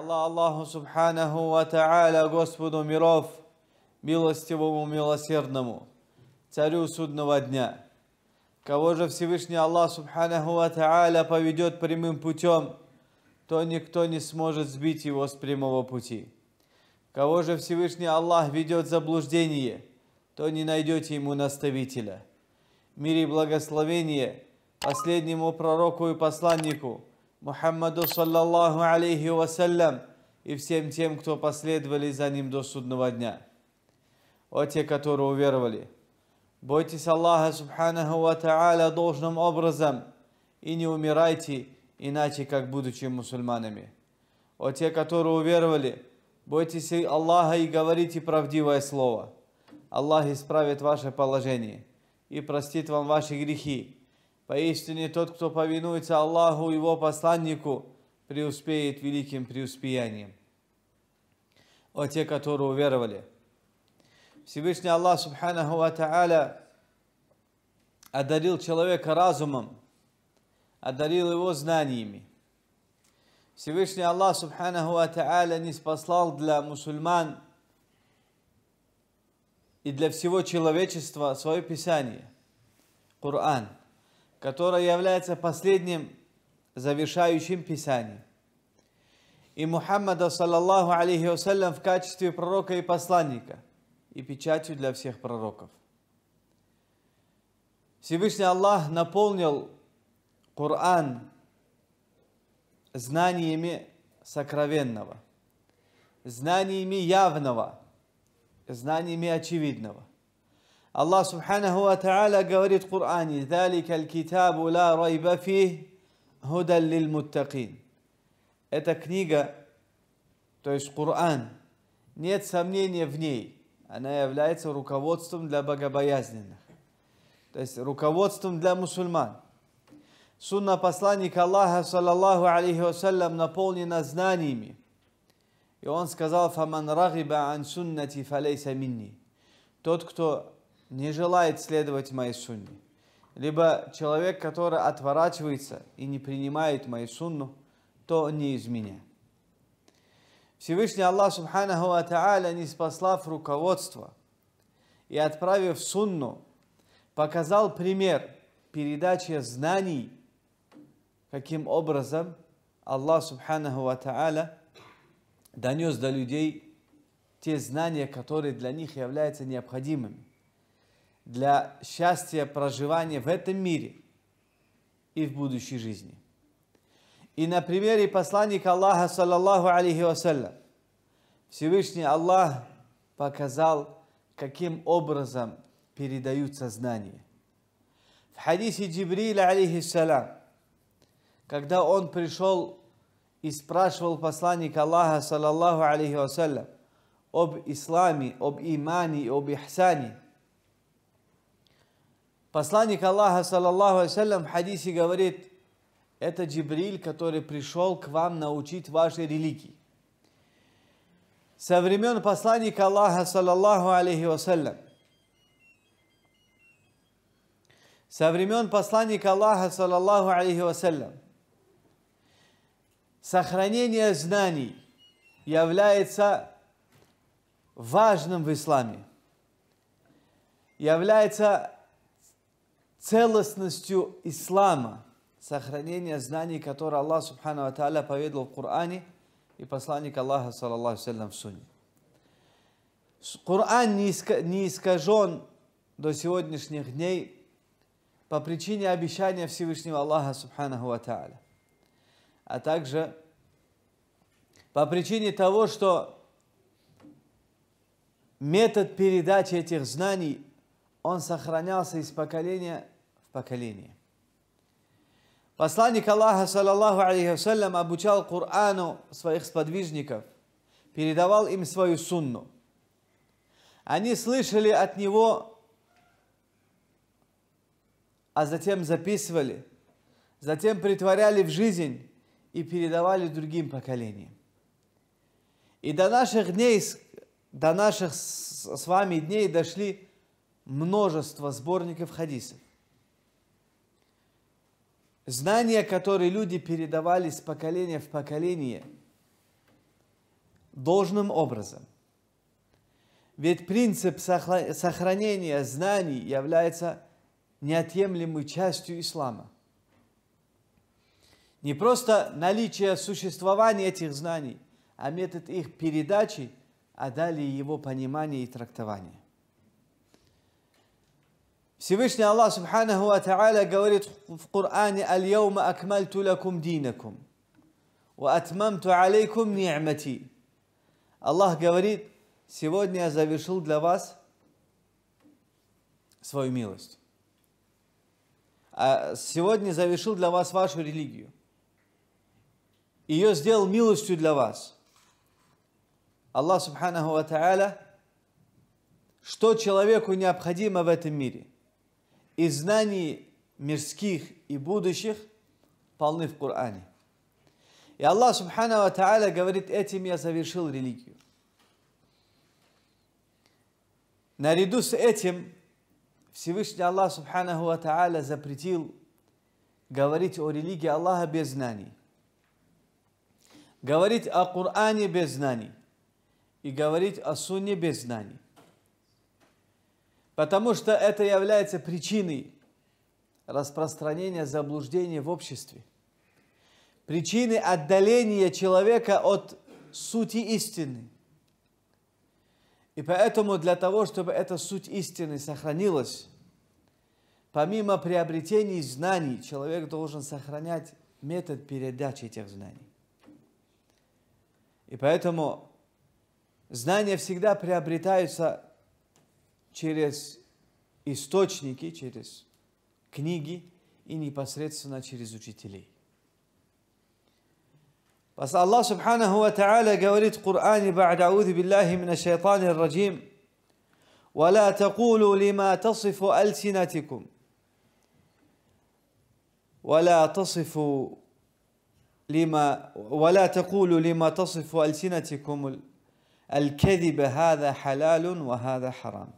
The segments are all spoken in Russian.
Аллах Аллаху Субханаху Ва Та'аля, Господу миров, милостивому, милосердному, Царю Судного Дня. Кого же Всевышний Аллах Субханаху Ва Та'аля поведет прямым путем, то никто не сможет сбить его с прямого пути. Кого же Всевышний Аллах ведет заблуждение, то не найдете ему наставителя. Мир и благословение последнему пророку и посланнику – Мухаммаду саллаллаху алейхи вассалям и всем тем, кто последовали за ним до судного дня. О те, которые уверовали. Бойтесь Аллаха субханаху ва та'аля должным образом и не умирайте, иначе как будучи мусульманами. О те, которые уверовали, бойтесь Аллаха и говорите правдивое слово. Аллах исправит ваше положение и простит вам ваши грехи. Поистине тот, кто повинуется Аллаху, и его посланнику, преуспеет великим преуспеянием. О те, которые уверовали. Всевышний Аллах Субханаху Ва Та'аля одарил человека разумом, одарил его знаниями. Всевышний Аллах Субханаху Ва Та'аля не спаслал для мусульман и для всего человечества свое Писание, Коран – которое является последним завершающим Писанием. И Мухаммада, саллаллаху алейхи вассалям, в качестве пророка и посланника, и печатью для всех пророков. Всевышний Аллах наполнил Коран знаниями сокровенного, знаниями явного, знаниями очевидного. الله سبحانه وتعالى قوريت قرآني ذلك الكتاب لا ريب فيه هدى للمتقين эта книга, то есть Коран, нет сомнения в ней. Она является руководством для богобоязненных. То есть руководством для мусульман. Сунна посланника Аллаха, саллаллаху алейхи вассалям, наполнена знаниями. И он сказал, «Фаман рагиба ан суннати фалейса минни». Тот, кто не желает следовать моей сунне. Либо человек, который отворачивается и не принимает мою сунну, то не из меня. Всевышний Аллах Субханаху Ва не спаслав руководство и отправив сунну, показал пример передачи знаний, каким образом Аллах Субханаху Ва донес до людей те знания, которые для них являются необходимыми для счастья проживания в этом мире и в будущей жизни. И на примере посланника Аллаха, саллаллаху алейхи вассалям, Всевышний Аллах показал, каким образом передаются знания. В хадисе Джибриля, алейхиссалям, когда он пришел и спрашивал посланника Аллаха, саллаллаху алейхи вассалям, об исламе, об имане, об ихсане – Посланник Аллаха, саллаллаху алейсалям, в хадисе говорит, это Джибриль, который пришел к вам научить вашей религии. Со времен посланника Аллаха, саллаллаху алейхи вассалям, со времен посланника Аллаха, саллаллаху алейхи вассалям, сохранение знаний является важным в исламе, является целостностью ислама, сохранение знаний, которые Аллах Субхану Ата'аля поведал в Коране и посланник Аллаха, саллаллаху салям, в Сунне. Коран не искажен до сегодняшних дней по причине обещания Всевышнего Аллаха, Субхану Ата'аля, а также по причине того, что метод передачи этих знаний – он сохранялся из поколения в поколение. Посланник Аллаха, саллаллаху алейхи обучал Корану своих сподвижников, передавал им свою сунну. Они слышали от него, а затем записывали, затем притворяли в жизнь и передавали другим поколениям. И до наших дней, до наших с вами дней дошли множество сборников хадисов. Знания, которые люди передавали с поколения в поколение должным образом. Ведь принцип сохранения знаний является неотъемлемой частью ислама. Не просто наличие существования этих знаний, а метод их передачи, а далее его понимание и трактование. Всевышний Аллах Субханаху Ата'аля говорит в Коране «Аль-Яума акмальту лакум динакум, ва атмамту алейкум ни'мати». Аллах говорит, сегодня я завершил для вас свою милость. А сегодня завершил для вас вашу религию. Ее сделал милостью для вас. Аллах Субханаху Ата'аля, что человеку необходимо в этом мире? и знаний мирских и будущих полны в Коране. И Аллах Субхану Тааля говорит, этим я совершил религию. Наряду с этим Всевышний Аллах Субхану Тааля запретил говорить о религии Аллаха без знаний. Говорить о Коране без знаний. И говорить о Сунне без знаний потому что это является причиной распространения заблуждения в обществе, причиной отдаления человека от сути истины. И поэтому для того, чтобы эта суть истины сохранилась, помимо приобретений знаний, человек должен сохранять метод передачи этих знаний. И поэтому знания всегда приобретаются через источники, через книги и непосредственно через учителей. الله سبحانه وتعالى قولت قرآن بعد أعوذ بالله من الشيطان الرجيم ولا تقولوا لما تصف ألسنتكم ولا تصف لما ولا تقولوا لما تصف ألسنتكم الكذب هذا حلال وهذا حرام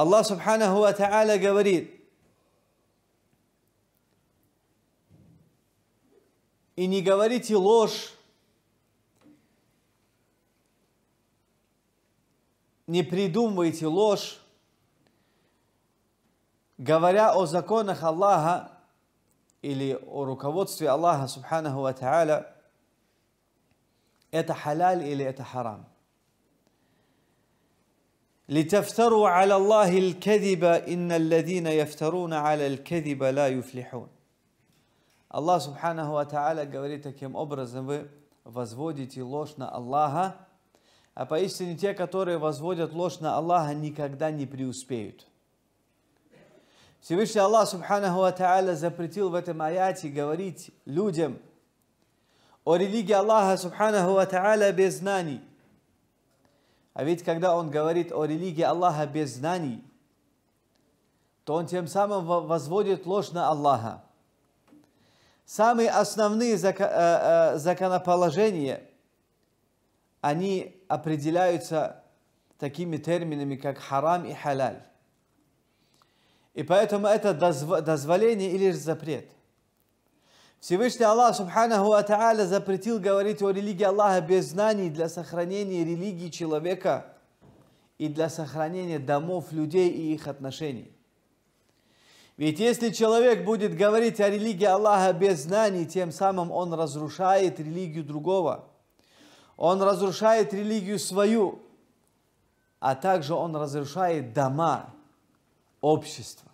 Аллах Субханаху Ва Та'аля говорит, и не говорите ложь, не придумывайте ложь, говоря о законах Аллаха или о руководстве Аллаха Субханаху Ва Та'аля, это халяль или это харам – لتفتروا على الله الكذب إن الذين يفترون على الكذب لا يفلحون الله سبحانه وتعالى говорит таким образом вы возводите ложь на Аллаха, а поистине те, которые возводят ложь на Аллаха, никогда не преуспеют. Всевышний Аллах Субханаху Ва запретил в этом аяте говорить людям о религии Аллаха Субханаху Ва без знаний. А ведь когда он говорит о религии Аллаха без знаний, то он тем самым возводит ложь на Аллаха. Самые основные э, э, законоположения, они определяются такими терминами, как харам и халяль. И поэтому это дозволение или запрет. Всевышний Аллах, Субханаху Ата'аля, запретил говорить о религии Аллаха без знаний для сохранения религии человека и для сохранения домов людей и их отношений. Ведь если человек будет говорить о религии Аллаха без знаний, тем самым он разрушает религию другого. Он разрушает религию свою, а также он разрушает дома, общество.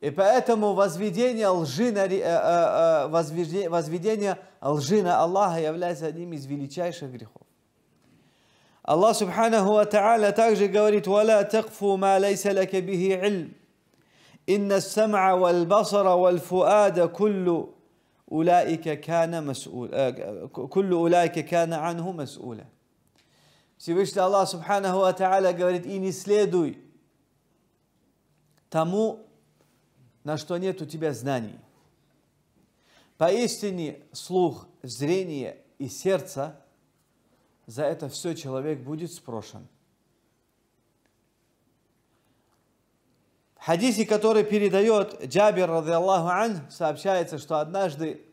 И поэтому возведение лжи на, э, э, э, возведение лжи на Аллаха является одним из величайших грехов. Аллах Субханаху Ва также говорит «Вала такфу ма лейса лака бихи илм, инна сам'а вал басара вал фуада куллу улаика кана мас'уля, куллу улаика кана анху мас'уля». Всевышний Аллах Субханаху Ва говорит «И не следуй тому, на что нет у тебя знаний. Поистине слух, зрение и сердце, за это все человек будет спрошен. В хадисе, который передает Джабир, радиаллаху ан, сообщается, что однажды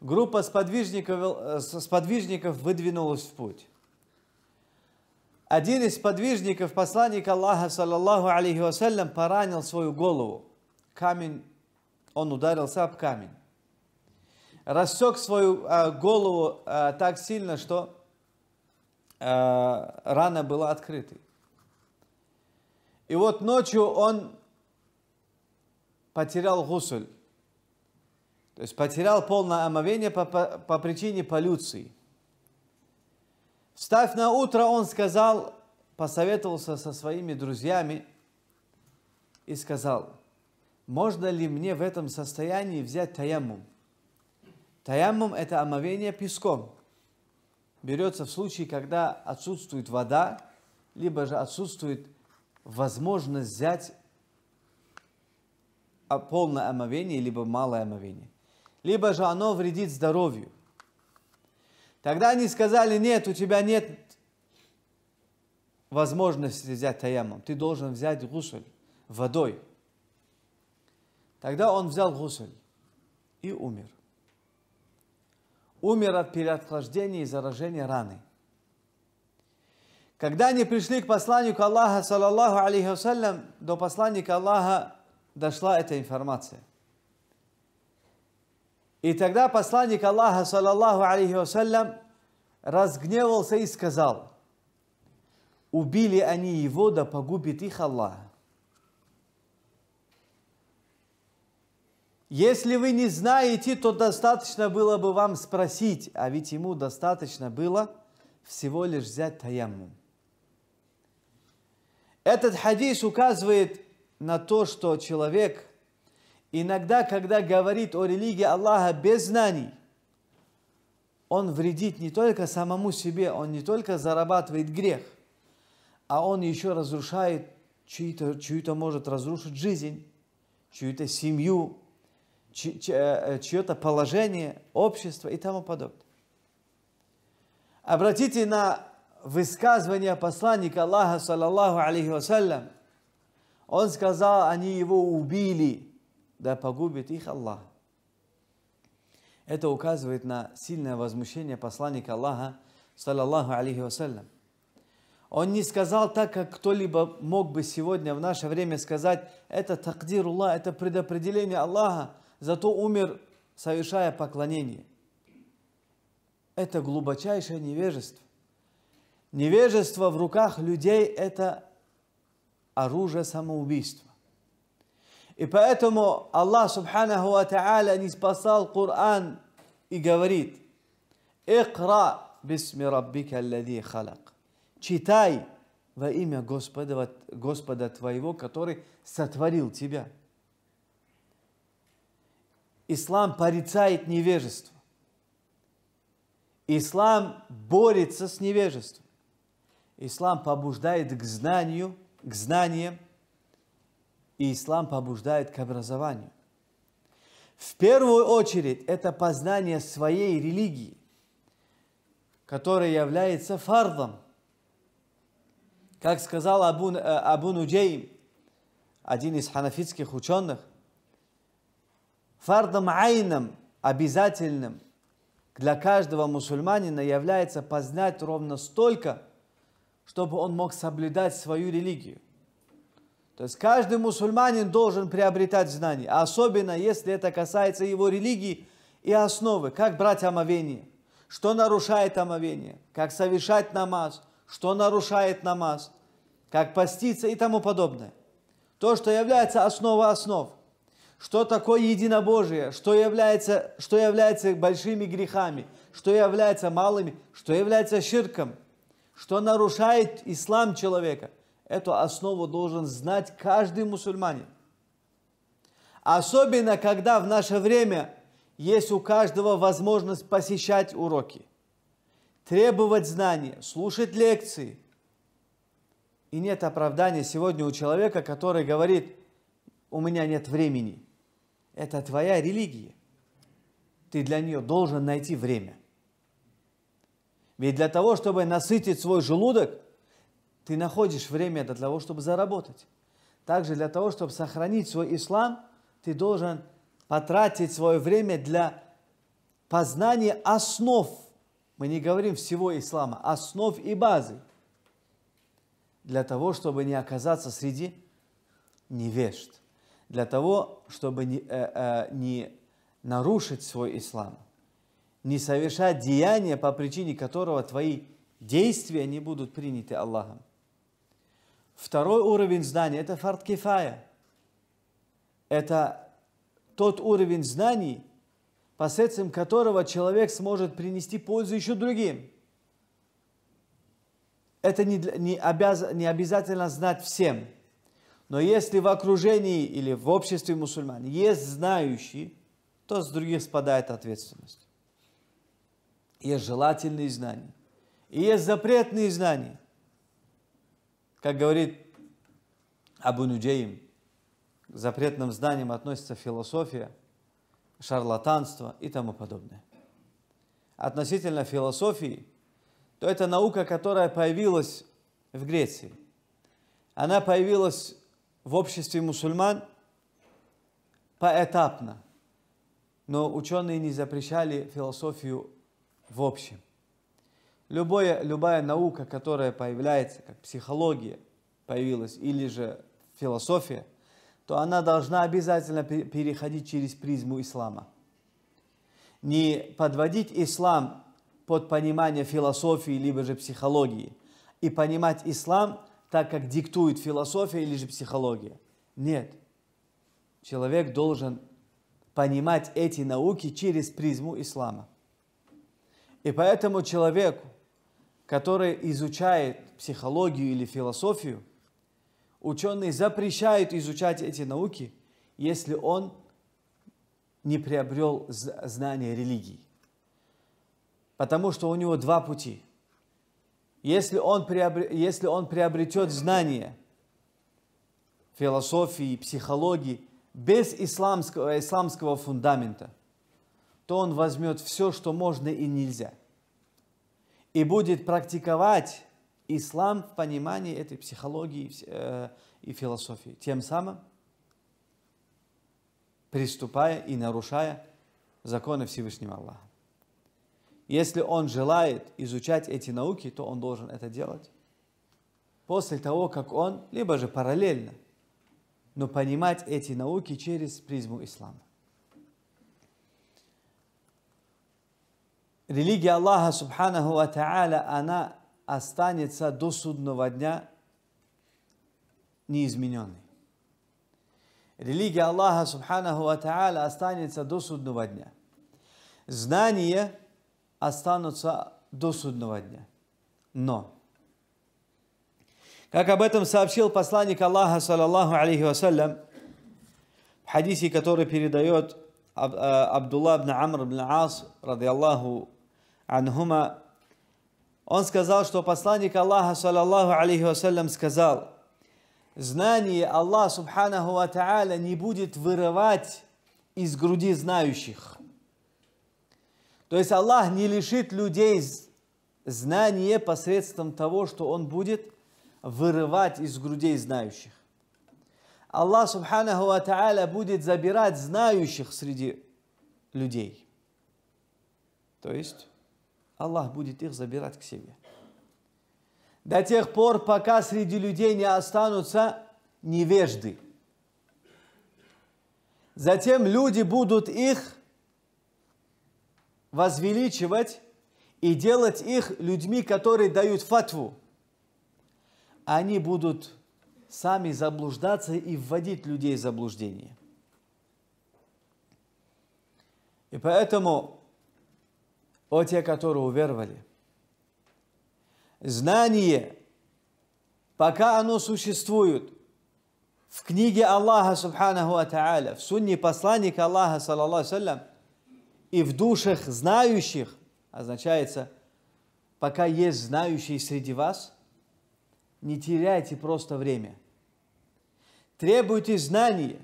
группа сподвижников, э, сподвижников выдвинулась в путь. Один из сподвижников, посланник Аллаха, саллаллаху алейхи вассалям, поранил свою голову камень, он ударился об камень. Рассек свою э, голову э, так сильно, что э, рана была открытой. И вот ночью он потерял гусуль. То есть потерял полное омовение по, по, по причине полюции. Встав на утро, он сказал, посоветовался со своими друзьями и сказал – можно ли мне в этом состоянии взять таямум? Таямум это омовение песком. Берется в случае, когда отсутствует вода, либо же отсутствует возможность взять полное омовение, либо малое омовение. Либо же оно вредит здоровью. Тогда они сказали, нет, у тебя нет возможности взять таямум. ты должен взять гусуль водой – Тогда он взял гусль и умер. Умер от переохлаждения и заражения раны. Когда они пришли к посланнику Аллаха, саллаллаху алейхи вассалям, до посланника Аллаха дошла эта информация. И тогда посланник Аллаха, саллаллаху алейхи вассалям, разгневался и сказал, убили они его, да погубит их Аллах. Если вы не знаете, то достаточно было бы вам спросить, а ведь ему достаточно было всего лишь взять таяммум. Этот хадис указывает на то, что человек иногда, когда говорит о религии Аллаха без знаний, он вредит не только самому себе, он не только зарабатывает грех, а он еще разрушает чью-то, чью-то может разрушить жизнь, чью-то семью, Э, э, чье-то положение, общество и тому подобное. Обратите на высказывание посланника Аллаха, саллаллаху алейхи вассалям. Он сказал, они его убили, да погубит их Аллах. Это указывает на сильное возмущение посланника Аллаха, саллаллаху алейхи вассалям. Он не сказал так, как кто-либо мог бы сегодня в наше время сказать, это такдир Аллах, это предопределение Аллаха, зато умер, совершая поклонение. Это глубочайшее невежество. Невежество в руках людей – это оружие самоубийства. И поэтому Аллах Субханаху Ва Та'аля не спасал Коран и говорит «Икра бисми раббика аллади халак» «Читай во имя Господа, Господа твоего, который сотворил тебя». Ислам порицает невежество. Ислам борется с невежеством. Ислам побуждает к знанию, к знаниям, и ислам побуждает к образованию. В первую очередь это познание своей религии, которая является фардом. Как сказал Абу, э, Абу Нуджейм, один из ханафитских ученых, фардом айном, обязательным для каждого мусульманина является познать ровно столько, чтобы он мог соблюдать свою религию. То есть каждый мусульманин должен приобретать знания, особенно если это касается его религии и основы, как брать омовение, что нарушает омовение, как совершать намаз, что нарушает намаз, как поститься и тому подобное. То, что является основой основ – что такое единобожие, что является, что является большими грехами, что является малыми, что является ширком, что нарушает ислам человека. Эту основу должен знать каждый мусульманин. Особенно, когда в наше время есть у каждого возможность посещать уроки, требовать знания, слушать лекции. И нет оправдания сегодня у человека, который говорит – у меня нет времени. Это твоя религия. Ты для нее должен найти время. Ведь для того, чтобы насытить свой желудок, ты находишь время для того, чтобы заработать. Также для того, чтобы сохранить свой ислам, ты должен потратить свое время для познания основ. Мы не говорим всего ислама, основ и базы. Для того, чтобы не оказаться среди невежд для того, чтобы не, э, э, не нарушить свой ислам, не совершать деяния, по причине которого твои действия не будут приняты Аллахом. Второй уровень знания – это фарт кифая. Это тот уровень знаний, посредством которого человек сможет принести пользу еще другим. Это не, не, обяз, не обязательно знать всем – но если в окружении или в обществе мусульман есть знающие, то с других спадает ответственность. Есть желательные знания. И есть запретные знания. Как говорит Абу Нуджейм, к запретным знаниям относится философия, шарлатанство и тому подобное. Относительно философии, то это наука, которая появилась в Греции. Она появилась в обществе мусульман поэтапно. Но ученые не запрещали философию в общем. Любое, любая наука, которая появляется, как психология появилась, или же философия, то она должна обязательно переходить через призму ислама. Не подводить ислам под понимание философии, либо же психологии, и понимать ислам – так, как диктует философия или же психология. Нет. Человек должен понимать эти науки через призму ислама. И поэтому человеку, который изучает психологию или философию, ученые запрещают изучать эти науки, если он не приобрел знания религии. Потому что у него два пути – если он, приобр... если он приобретет знания философии, психологии без исламского, исламского фундамента, то он возьмет все, что можно и нельзя, и будет практиковать ислам в понимании этой психологии э, и философии, тем самым приступая и нарушая законы Всевышнего Аллаха. Если он желает изучать эти науки, то он должен это делать. После того, как он, либо же параллельно, но понимать эти науки через призму ислама. Религия Аллаха, субханаху ва та'аля, она останется до судного дня неизмененной. Религия Аллаха, субханаху ва та'аля, останется до судного дня. Знание – останутся до судного дня. Но, как об этом сообщил посланник Аллаха, саллаллаху алейхи вассалям, в хадисе, который передает э, Абдулла ибн Амр ибн Ас, ради радиаллаху анхума, он сказал, что посланник Аллаха, саллаллаху алейхи вассалям, сказал, знание Аллаха, субханаху ва не будет вырывать из груди знающих. То есть Аллах не лишит людей знания посредством того, что Он будет вырывать из грудей знающих. Аллах Субханаху Ва Та'аля будет забирать знающих среди людей. То есть Аллах будет их забирать к себе. До тех пор, пока среди людей не останутся невежды. Затем люди будут их возвеличивать и делать их людьми, которые дают фатву. Они будут сами заблуждаться и вводить людей в заблуждение. И поэтому, о те, которые уверовали, знание, пока оно существует, в книге Аллаха, субханаху ва в сунне посланника Аллаха, саллаллаху салям, и в душах знающих, означается, пока есть знающие среди вас, не теряйте просто время. Требуйте знания,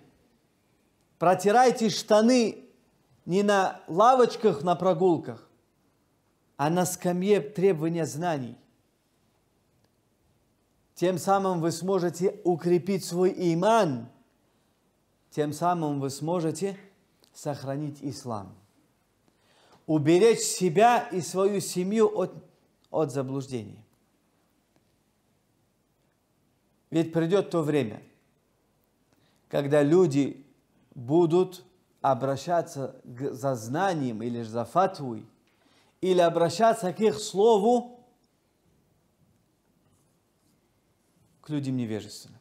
протирайте штаны не на лавочках на прогулках, а на скамье требования знаний. Тем самым вы сможете укрепить свой иман, тем самым вы сможете сохранить ислам уберечь себя и свою семью от, от заблуждений. Ведь придет то время, когда люди будут обращаться за знанием или за фатвой, или обращаться к их слову, к людям невежественным.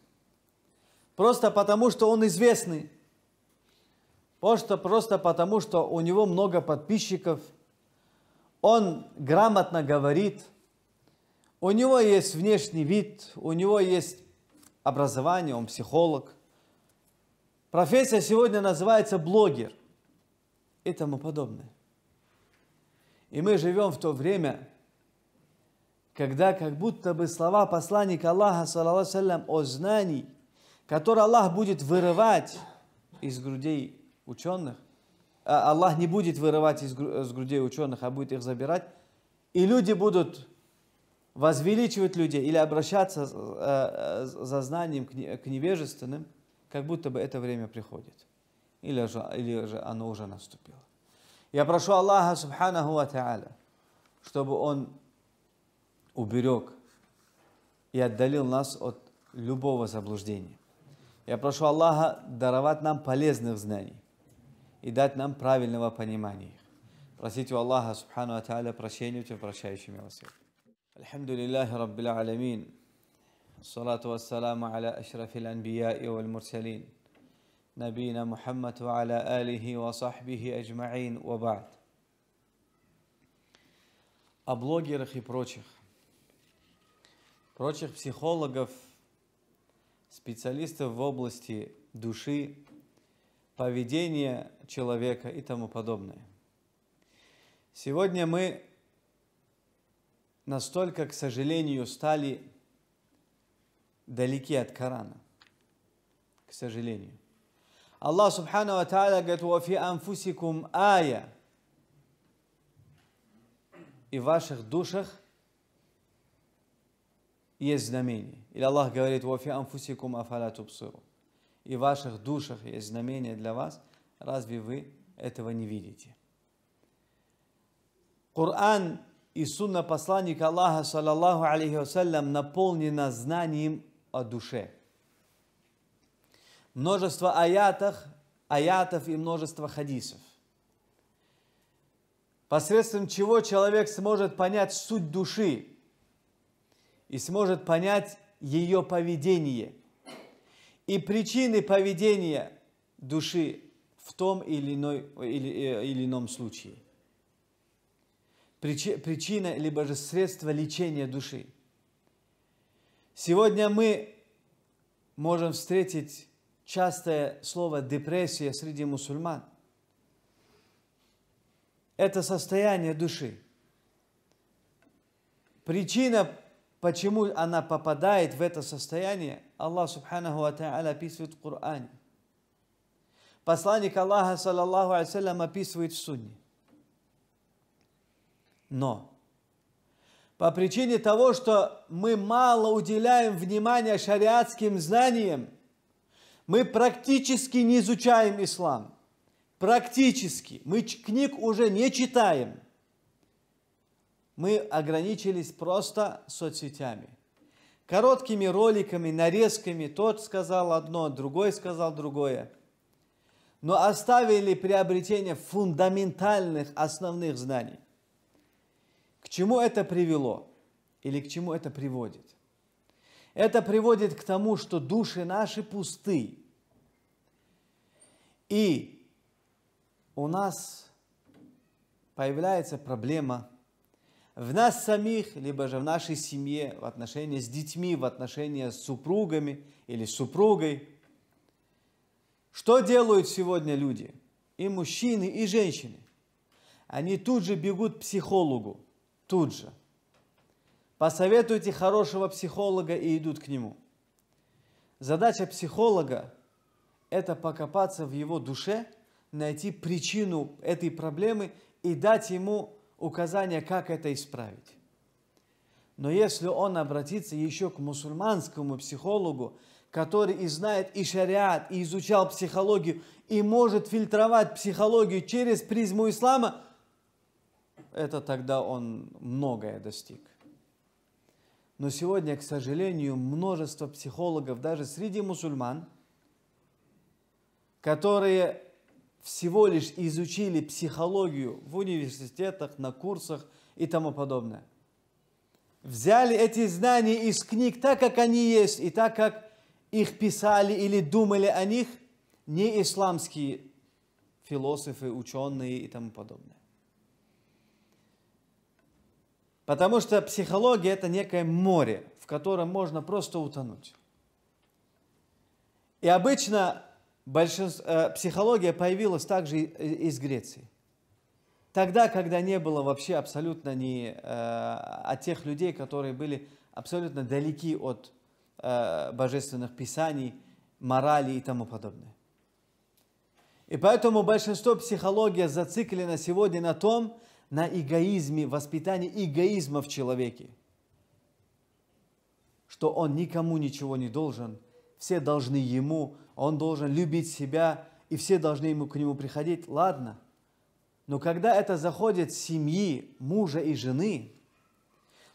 Просто потому, что он известный. Просто, просто потому, что у него много подписчиков, он грамотно говорит, у него есть внешний вид, у него есть образование, он психолог. Профессия сегодня называется блогер и тому подобное. И мы живем в то время, когда как будто бы слова посланника Аллаха, саллаху о знании, которые Аллах будет вырывать из грудей ученых, а Аллах не будет вырывать из грудей ученых, а будет их забирать, и люди будут возвеличивать людей или обращаться э, э, за знанием к невежественным, как будто бы это время приходит. Или же, или же оно уже наступило. Я прошу Аллаха, субханаху ва та'аля, чтобы Он уберег и отдалил нас от любого заблуждения. Я прошу Аллаха даровать нам полезных знаний, и дать нам правильного понимания их. Просить у Аллаха, Субхану Ата'аля, прощения у Тебя, прощающий милосердный. الحمد аля ашрафил анбия и валь мурсалин. Набина Мухаммад ва аля алихи ва сахбихи ажмаин ва ба'd. о блогерах и прочих, прочих психологов, специалистов в области души, поведение человека и тому подобное. Сегодня мы настолько, к сожалению, стали далеки от Корана. К сожалению. Аллах Субхану Ва Та'аля говорит, «Вафи анфусикум ая». И в ваших душах есть знамение. Или Аллах говорит, «Вафи анфусикум афалатубсуру» и в ваших душах есть знамение для вас, разве вы этого не видите? Коран и сунна посланника Аллаха, саллаллаху алейхи вассалям, наполнена знанием о душе. Множество аятов, аятов и множество хадисов. Посредством чего человек сможет понять суть души и сможет понять ее поведение – и причины поведения души в том или, иной, или, э, или ином случае. Причи, причина, либо же средство лечения души. Сегодня мы можем встретить частое слово «депрессия» среди мусульман. Это состояние души. Причина Почему она попадает в это состояние, Аллах Субханаху Ва описывает в Коране. Посланник Аллаха, саллаллаху алейсалям, описывает в Сунне. Но по причине того, что мы мало уделяем внимания шариатским знаниям, мы практически не изучаем ислам. Практически. Мы книг уже не читаем – мы ограничились просто соцсетями. Короткими роликами, нарезками, тот сказал одно, другой сказал другое. Но оставили приобретение фундаментальных основных знаний. К чему это привело? Или к чему это приводит? Это приводит к тому, что души наши пусты. И у нас появляется проблема – в нас самих, либо же в нашей семье, в отношении с детьми, в отношении с супругами или с супругой. Что делают сегодня люди? И мужчины, и женщины. Они тут же бегут к психологу. Тут же. Посоветуйте хорошего психолога и идут к нему. Задача психолога – это покопаться в его душе, найти причину этой проблемы и дать ему указания, как это исправить. Но если он обратится еще к мусульманскому психологу, который и знает и шариат, и изучал психологию, и может фильтровать психологию через призму ислама, это тогда он многое достиг. Но сегодня, к сожалению, множество психологов, даже среди мусульман, которые всего лишь изучили психологию в университетах, на курсах и тому подобное. Взяли эти знания из книг так, как они есть, и так, как их писали или думали о них не исламские философы, ученые и тому подобное. Потому что психология – это некое море, в котором можно просто утонуть. И обычно большинство, э, психология появилась также из Греции. Тогда, когда не было вообще абсолютно ни э, от тех людей, которые были абсолютно далеки от э, божественных писаний, морали и тому подобное. И поэтому большинство психология зациклено сегодня на том, на эгоизме, воспитании эгоизма в человеке, что он никому ничего не должен – все должны ему, он должен любить себя, и все должны ему к нему приходить, ладно. Но когда это заходит семьи, мужа и жены,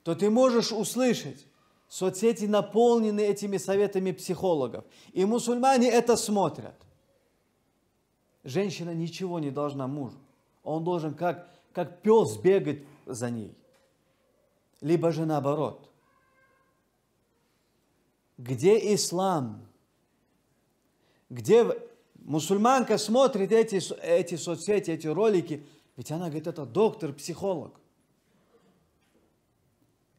то ты можешь услышать, соцсети наполнены этими советами психологов, и мусульмане это смотрят. Женщина ничего не должна мужу. Он должен как, как пес бегать за ней. Либо же наоборот – где ислам? Где мусульманка смотрит эти, эти соцсети, эти ролики, ведь она говорит, это доктор, психолог.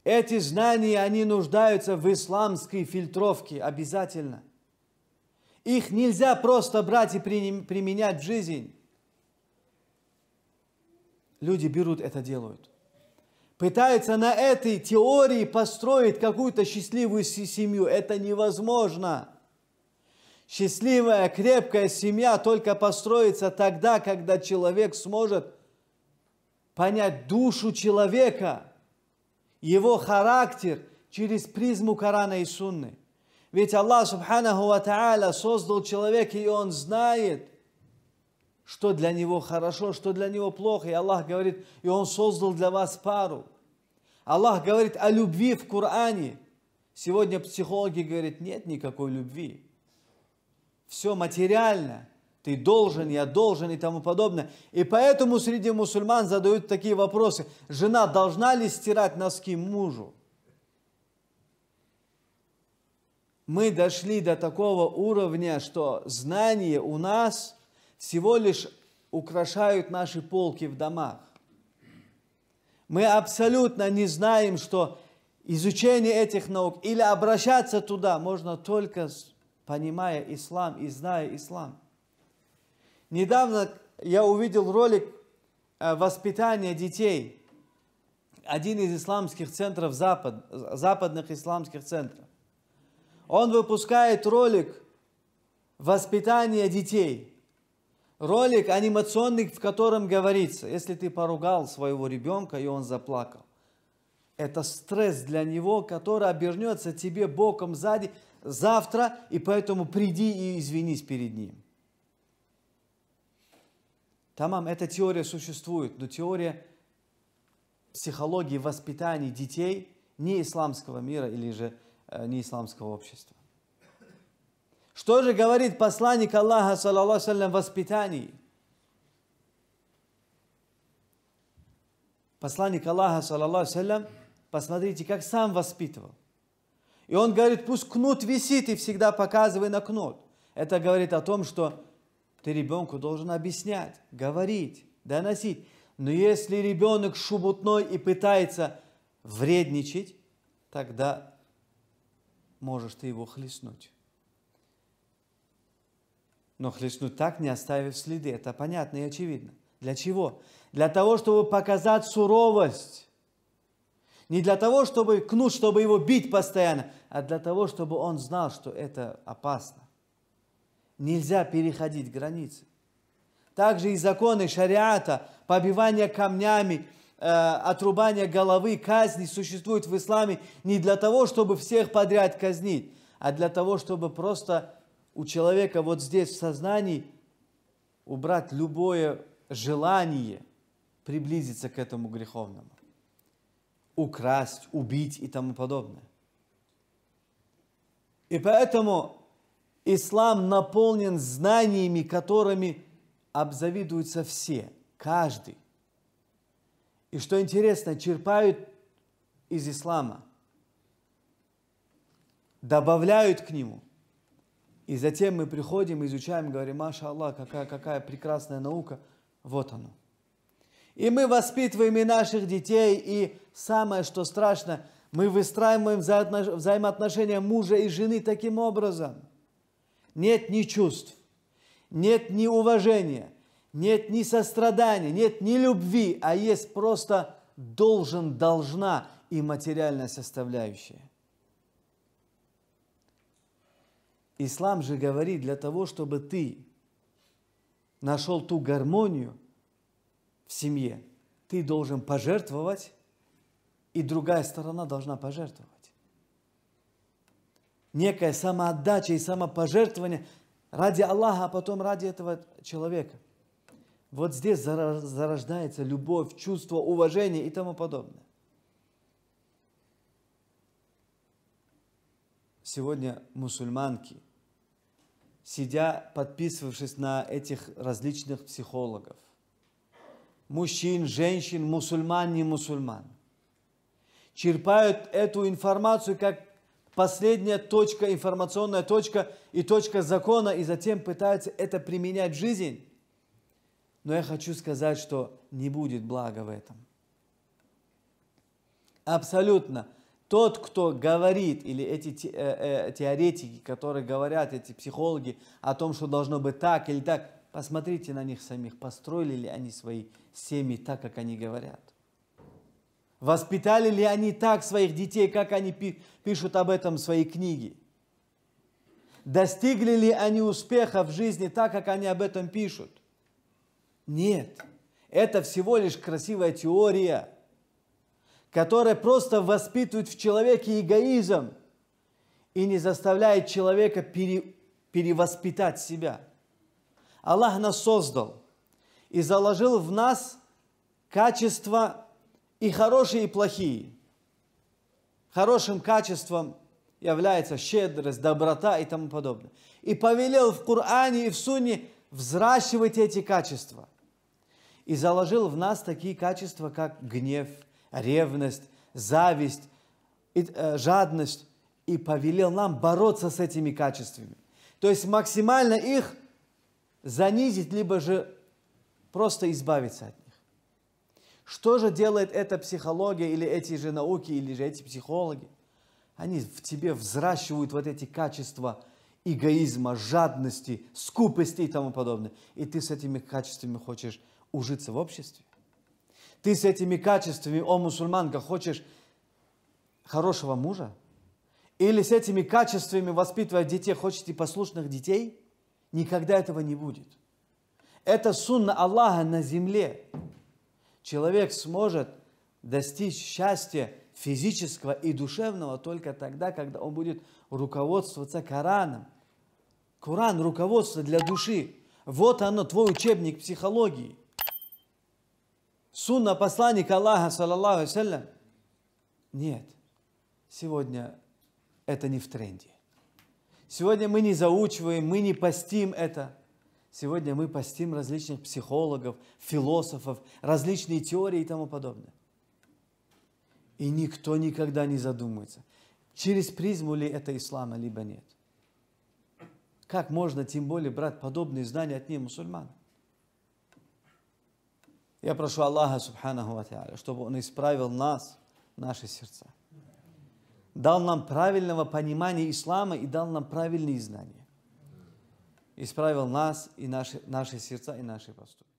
Эти знания, они нуждаются в исламской фильтровке обязательно. Их нельзя просто брать и применять в жизнь. Люди берут это, делают пытается на этой теории построить какую-то счастливую семью. Это невозможно. Счастливая, крепкая семья только построится тогда, когда человек сможет понять душу человека, его характер через призму Корана и Сунны. Ведь Аллах, субханаху ва создал человека, и он знает – что для него хорошо, что для него плохо. И Аллах говорит, и Он создал для вас пару. Аллах говорит о любви в Коране. Сегодня психологи говорят, нет никакой любви. Все материально. Ты должен, я должен и тому подобное. И поэтому среди мусульман задают такие вопросы. Жена должна ли стирать носки мужу? Мы дошли до такого уровня, что знание у нас – всего лишь украшают наши полки в домах. Мы абсолютно не знаем, что изучение этих наук или обращаться туда можно только понимая ислам и зная ислам. Недавно я увидел ролик э, воспитания детей. Один из исламских центров, запад, западных исламских центров. Он выпускает ролик воспитания детей ролик анимационный, в котором говорится, если ты поругал своего ребенка, и он заплакал, это стресс для него, который обернется тебе боком сзади завтра, и поэтому приди и извинись перед ним. Тамам, эта теория существует, но теория психологии воспитания детей не исламского мира или же э, не исламского общества. Что же говорит посланник Аллаха, саллаллаху салям, воспитании? Посланник Аллаха, саллаллаху салям, посмотрите, как сам воспитывал. И он говорит, пусть кнут висит, и всегда показывай на кнут. Это говорит о том, что ты ребенку должен объяснять, говорить, доносить. Но если ребенок шубутной и пытается вредничать, тогда можешь ты его хлестнуть. Но хлестнуть так, не оставив следы, это понятно и очевидно. Для чего? Для того, чтобы показать суровость. Не для того, чтобы кнут, чтобы его бить постоянно, а для того, чтобы он знал, что это опасно. Нельзя переходить границы. Также и законы шариата, побивание камнями, э, отрубание головы, казни существуют в исламе не для того, чтобы всех подряд казнить, а для того, чтобы просто у человека вот здесь в сознании убрать любое желание приблизиться к этому греховному. Украсть, убить и тому подобное. И поэтому ислам наполнен знаниями, которыми обзавидуются все, каждый. И что интересно, черпают из ислама, добавляют к нему. И затем мы приходим, изучаем, говорим, Маша Аллах, какая, какая прекрасная наука. Вот оно. И мы воспитываем и наших детей, и самое, что страшно, мы выстраиваем взаимоотношения мужа и жены таким образом. Нет ни чувств, нет ни уважения, нет ни сострадания, нет ни любви, а есть просто должен, должна и материальная составляющая. Ислам же говорит для того, чтобы ты нашел ту гармонию в семье, ты должен пожертвовать, и другая сторона должна пожертвовать. Некая самоотдача и самопожертвование ради Аллаха, а потом ради этого человека. Вот здесь зарождается любовь, чувство уважения и тому подобное. Сегодня мусульманки сидя, подписывавшись на этих различных психологов. Мужчин, женщин, мусульман, не мусульман. Черпают эту информацию как последняя точка, информационная точка и точка закона, и затем пытаются это применять в жизнь. Но я хочу сказать, что не будет блага в этом. Абсолютно тот, кто говорит, или эти э, э, теоретики, которые говорят, эти психологи о том, что должно быть так или так, посмотрите на них самих, построили ли они свои семьи так, как они говорят. Воспитали ли они так своих детей, как они пишут об этом в своей книге? Достигли ли они успеха в жизни так, как они об этом пишут? Нет. Это всего лишь красивая теория – которая просто воспитывает в человеке эгоизм и не заставляет человека пере, перевоспитать себя. Аллах нас создал и заложил в нас качества и хорошие, и плохие. Хорошим качеством является щедрость, доброта и тому подобное. И повелел в Коране и в Сунне взращивать эти качества. И заложил в нас такие качества, как гнев – ревность, зависть, и, э, жадность и повелел нам бороться с этими качествами. То есть максимально их занизить, либо же просто избавиться от них. Что же делает эта психология или эти же науки, или же эти психологи? Они в тебе взращивают вот эти качества эгоизма, жадности, скупости и тому подобное. И ты с этими качествами хочешь ужиться в обществе. Ты с этими качествами, о мусульманка, хочешь хорошего мужа? Или с этими качествами, воспитывая детей, хочешь и послушных детей? Никогда этого не будет. Это сунна Аллаха на земле. Человек сможет достичь счастья физического и душевного только тогда, когда он будет руководствоваться Кораном. Коран – руководство для души. Вот оно, твой учебник психологии – сунна посланника Аллаха, саллаллаху алейсалям, нет, сегодня это не в тренде. Сегодня мы не заучиваем, мы не постим это. Сегодня мы постим различных психологов, философов, различные теории и тому подобное. И никто никогда не задумается, через призму ли это ислама, либо нет. Как можно, тем более, брать подобные знания от не мусульман? Я прошу Аллаха, Субханаху Ата'аля, чтобы Он исправил нас, наши сердца. Дал нам правильного понимания ислама и дал нам правильные знания. Исправил нас и наши, наши сердца и наши поступки.